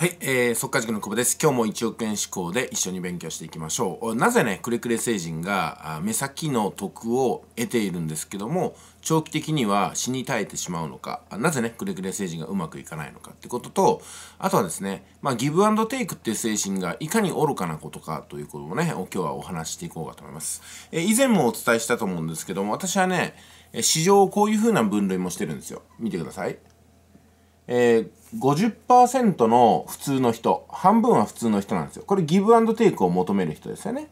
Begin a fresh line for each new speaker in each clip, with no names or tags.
はい、えー、速稼塾の久保です。今日も1億円志向で一緒に勉強していきましょう。なぜね、くれくれ星人が目先の得を得ているんですけども、長期的には死に絶えてしまうのか、なぜね、くれくれ星人がうまくいかないのかってことと、あとはですね、まあ、ギブアンドテイクっていう精神がいかに愚かなことかということをね、今日はお話していこうかと思います。えー、以前もお伝えしたと思うんですけども、私はね、市場をこういう風な分類もしてるんですよ。見てください。えー、50%の普通の人、半分は普通の人なんですよ。これギブアンドテイクを求める人ですよね。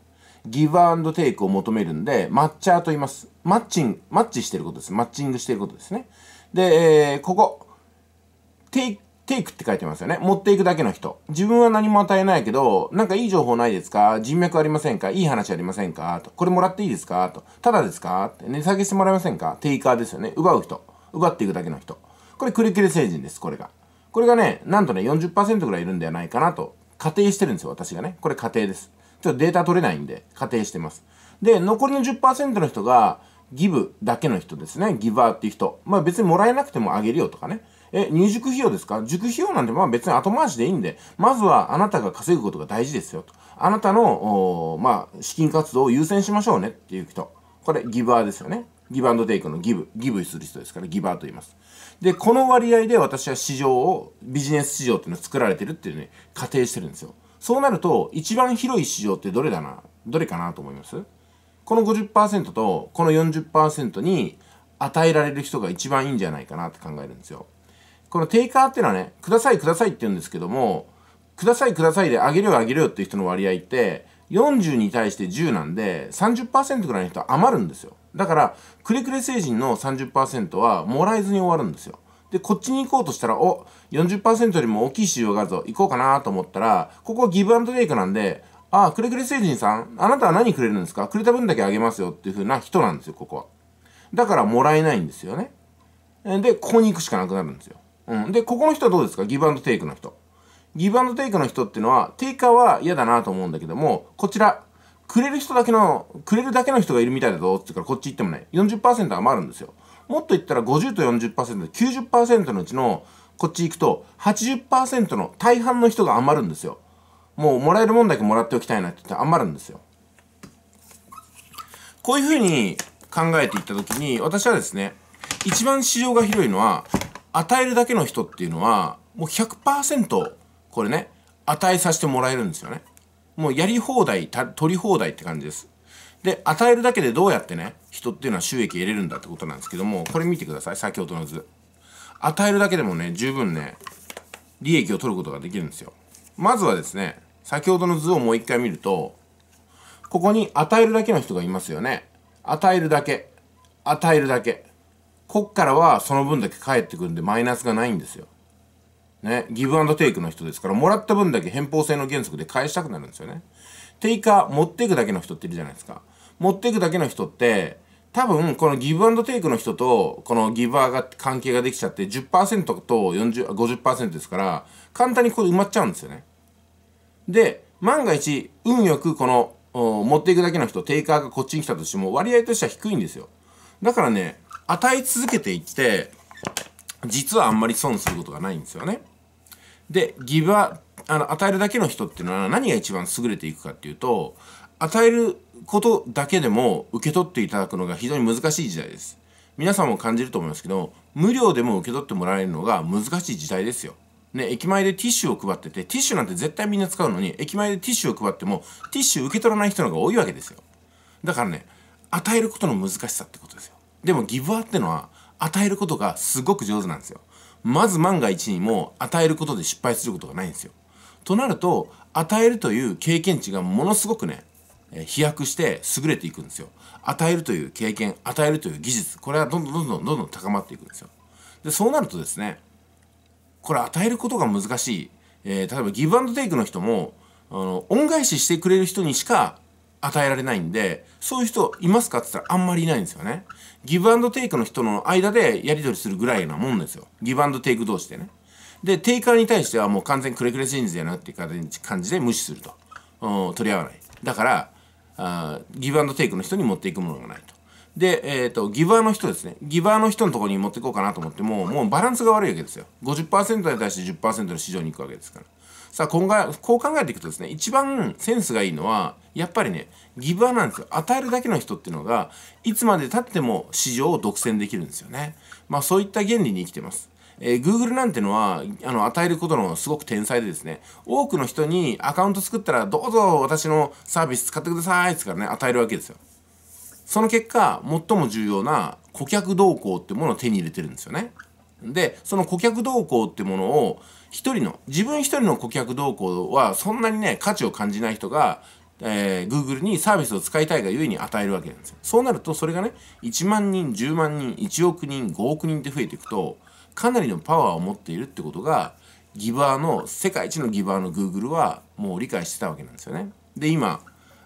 ギブアンドテイクを求めるんで、マッチャーと言います。マッチング、マッチしてることです。マッチングしてることですね。で、えー、ここ、テイク、テイクって書いてますよね。持っていくだけの人。自分は何も与えないけど、なんかいい情報ないですか人脈ありませんかいい話ありませんかと。これもらっていいですかと。ただですかって。値下げしてもらえませんかテイカーですよね。奪う人。奪っていくだけの人。これクリキル星人です、これが。これがね、なんとね、40%ぐらいいるんではないかなと、仮定してるんですよ、私がね。これ仮定です。ちょっとデータ取れないんで、仮定してます。で、残りの10%の人が、ギブだけの人ですね。ギバーっていう人。まあ別にもらえなくてもあげるよとかね。え、入塾費用ですか塾費用なんてまあ別に後回しでいいんで、まずはあなたが稼ぐことが大事ですよと。あなたの、おまあ、資金活動を優先しましょうねっていう人。これ、ギバーですよね。ギブアンドテイクのギブ。ギブする人ですから、ギバーと言います。でこの割合で私は市場をビジネス市場っていうのを作られてるっていうね仮定してるんですよそうなると一番広い市場ってどれだなどれかなと思いますこの50%とこの40%に与えられる人が一番いいんじゃないかなって考えるんですよこのテイカーっていうのはねくださいくださいって言うんですけどもくださいくださいであげるよあげるよっていう人の割合って40に対して10なんで30%ぐらいの人は余るんですよだからくれくれ成人の30%はもらえずに終わるんですよでこっちに行こうとしたらお40%よりも大きい市場があるぞ行こうかなと思ったらここはギブアンドテイクなんでああくれくれ成人さんあなたは何くれるんですかくれた分だけあげますよっていう風な人なんですよここはだからもらえないんですよねでここに行くしかなくなるんですよ、うん、でここの人はどうですかギブアンドテイクの人ギブアンドテイクの人っていうのは、テイカーは嫌だなと思うんだけども、こちら、くれる人だけの、くれるだけの人がいるみたいだぞって言うから、こっち行ってもね、40%余るんですよ。もっと言ったら50と40%、90%のうちの、こっち行くと80%の大半の人が余るんですよ。もうもらえるもんだけもらっておきたいなって言って余るんですよ。こういうふうに考えていった時に、私はですね、一番市場が広いのは、与えるだけの人っていうのは、もう100%これね、与えさせてもらえるんですよね。もうやり放題、取り放題って感じです。で、与えるだけでどうやってね、人っていうのは収益得れるんだってことなんですけども、これ見てください、先ほどの図。与えるだけでもね、十分ね、利益を取ることができるんですよ。まずはですね、先ほどの図をもう一回見ると、ここに与えるだけの人がいますよね。与えるだけ。与えるだけ。こっからはその分だけ返ってくるんでマイナスがないんですよ。ね、ギブアンドテイクの人ですから、もらった分だけ返報性の原則で返したくなるんですよね。テイカー、持っていくだけの人っているじゃないですか。持っていくだけの人って、多分、このギブアンドテイクの人と、このギバーが関係ができちゃって10、10%と50%ですから、簡単にこで埋まっちゃうんですよね。で、万が一、運よくこの、持っていくだけの人、テイカーがこっちに来たとしても、割合としては低いんですよ。だからね、与え続けていって、実はあんまり損することがないんですよね。で、ギブア、あの、与えるだけの人っていうのは何が一番優れていくかっていうと、与えることだけでも受け取っていただくのが非常に難しい時代です。皆さんも感じると思いますけど、無料でも受け取ってもらえるのが難しい時代ですよ。ね、駅前でティッシュを配ってて、ティッシュなんて絶対みんな使うのに、駅前でティッシュを配っても、ティッシュ受け取らない人の方が多いわけですよ。だからね、与えることの難しさってことですよ。でもギブアってのは、与えることがすごく上手なんですよ。まず万が一にも与えることで失敗することがないんですよ。となると与えるという経験値がものすごくね飛躍して優れていくんですよ。与えるという経験与えるという技術これはどんどんどんどんどんどん高まっていくんですよ。でそうなるとですねこれ与えることが難しい、えー、例えばギブアンドテイクの人もあの恩返ししてくれる人にしか与えられないんで、そういう人いますかって言ったらあんまりいないんですよね。ギブアンドテイクの人の間でやり取りするぐらいなもんですよ。ギブアンドテイク同士でね。で、テイカーに対してはもう完全くれくれチェンズやなっていう感じで無視すると。うん、取り合わない。だから、あギブアンドテイクの人に持っていくものがないと。で、えっ、ー、と、ギバーの人ですね。ギバーの人のところに持っていこうかなと思っても、もうバランスが悪いわけですよ。50%に対して10%の市場に行くわけですから。さあ今回こう考えていくとですね一番センスがいいのはやっぱりねギブアなんですよ与えるだけの人っていうのがいつまでたっても市場を独占できるんですよねまあそういった原理に生きてますえー、Google なんてのはあの与えることのすごく天才でですね多くの人にアカウント作ったらどうぞ私のサービス使ってくださいっつからね与えるわけですよその結果最も重要な顧客動向ってものを手に入れてるんですよねでその顧客動向ってものを一人の自分一人の顧客動向はそんなにね価値を感じない人が、えー、Google にサービスを使いたいがゆえに与えるわけなんですよそうなるとそれがね1万人10万人1億人5億人って増えていくとかなりのパワーを持っているってことがギバーの世界一のギバーの Google はもう理解してたわけなんですよねで今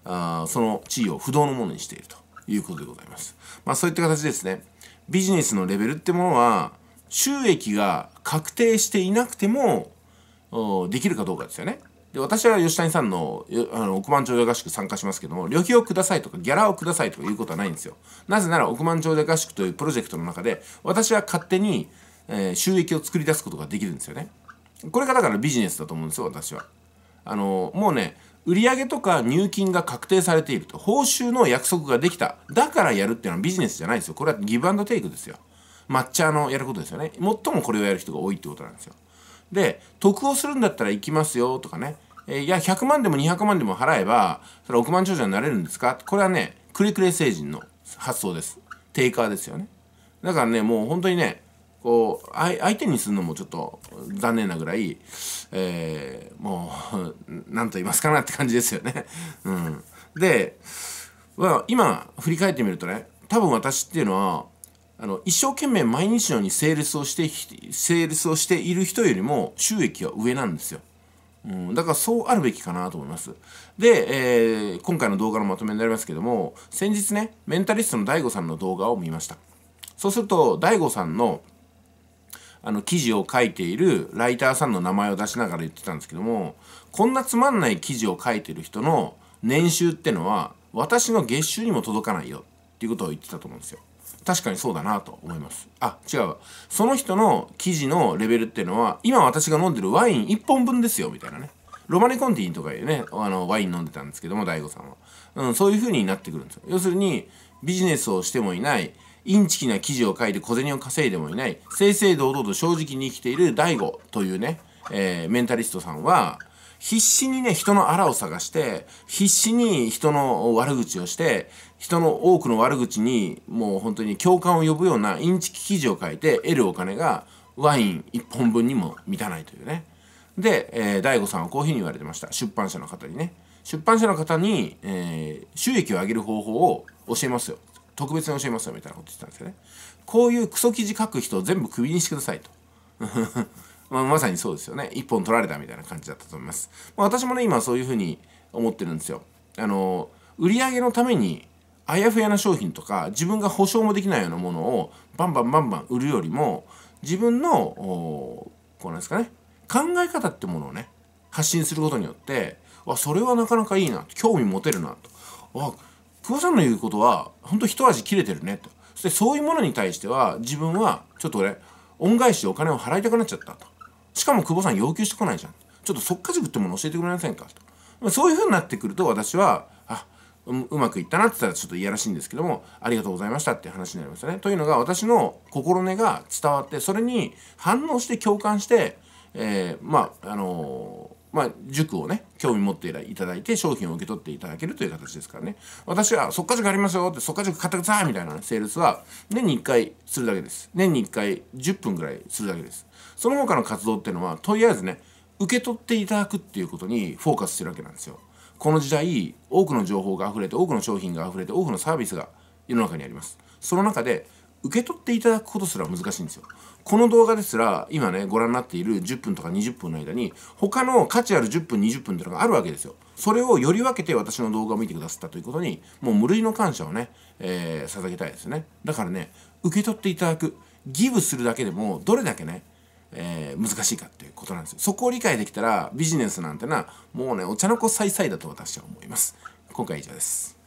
あその地位を不動のものにしているということでございますまあそういった形ですねビジネスのレベルってものは収益が確定していなくてもできるかどうかですよね。で私は吉谷さんのあの億万長者合宿参加しますけども旅費をくださいとかギャラをくださいとかいうことはないんですよなぜなら億万長者合宿というプロジェクトの中で私は勝手に、えー、収益を作り出すことができるんですよねこれがだからビジネスだと思うんですよ私はあのもうね売上とか入金が確定されていると報酬の約束ができただからやるっていうのはビジネスじゃないですよこれはギブアンドテイクですよ抹茶のやることですよね最もこれをやる人が多いってことなんですよで得をするんだったら行きますよとかね、えー、いや100万でも200万でも払えばそれ億万長者になれるんですかこれはねくれくれ星人の発想ですテイカーですよねだからねもう本当にねこう相手にするのもちょっと残念なぐらい、えー、もう何 と言いますかなって感じですよね。うん、で、まあ、今振り返ってみるとね多分私っていうのはあの一生懸命毎日のようにセールスをしてセールスをしている人よりも収益は上なんですよ。うん、だからそうあるべきかなと思います。で、えー、今回の動画のまとめになりますけども、先日ね、メンタリストの DAIGO さんの動画を見ました。そうすると、DAIGO さんの、あの、記事を書いているライターさんの名前を出しながら言ってたんですけども、こんなつまんない記事を書いてる人の年収ってのは、私の月収にも届かないよっていうことを言ってたと思うんですよ。確かにそうだなと思います。あ、違うわ。その人の記事のレベルっていうのは、今私が飲んでるワイン1本分ですよ、みたいなね。ロマネコンティとかいうね、あの、ワイン飲んでたんですけども、大悟さんは。うん、そういう風になってくるんですよ。要するに、ビジネスをしてもいない、インチキな記事を書いて小銭を稼いでもいない、正々堂々と正直に生きている大悟というね、えー、メンタリストさんは、必死にね、人のあらを探して、必死に人の悪口をして、人の多くの悪口に、もう本当に共感を呼ぶようなインチキ記事を書いて得るお金が、ワイン1本分にも満たないというね。で、えー、大悟さんはこういうふうに言われてました。出版社の方にね。出版社の方に、えー、収益を上げる方法を教えますよ。特別に教えますよみたいなこと言ってたんですよね。こういうクソ記事書く人を全部クビにしてくださいと。まあ、まさにそうですよね一本取られたみたいな感じだったと思います、まあ、私もね今そういうふうに思ってるんですよあの売り上げのためにあやふやな商品とか自分が保証もできないようなものをバンバンバンバン売るよりも自分のこうなんですかね考え方ってものをね発信することによってあそれはなかなかいいな興味持てるなとあ久保さんの言うことは本当一味切れてるねとそしてそういうものに対しては自分はちょっと俺恩返しでお金を払いたくなっちゃったとしかも久保さん要求してこないじゃん。ちょっと即か。塾ってもの教えてくれませんかと。そういうふうになってくると私は、あ、うまくいったなって言ったらちょっといやらしいんですけども、ありがとうございましたって話になりましたね。というのが私の心根が伝わって、それに反応して共感して、えー、まあ、あのーまあ、塾をね、興味持っていただいて、商品を受け取っていただけるという形ですからね。私は、そっか塾ありますよって、そっか塾買ってくださいみたいな、ね、セールスは、年に1回するだけです。年に1回10分ぐらいするだけです。その他の活動っていうのは、とりあえずね、受け取っていただくっていうことにフォーカスしてるわけなんですよ。この時代、多くの情報が溢れて、多くの商品が溢れて、多くのサービスが世の中にあります。その中で、受け取っていただくことすら難しいんですよ。この動画ですら、今ね、ご覧になっている10分とか20分の間に、他の価値ある10分、20分っていうのがあるわけですよ。それをより分けて私の動画を見てくださったということに、もう無類の感謝をね、えー、捧げたいですね。だからね、受け取っていただく、ギブするだけでも、どれだけね、えー、難しいかっていうことなんですよ。そこを理解できたら、ビジネスなんてのは、もうね、お茶の子さいさいだと私は思います。今回以上です。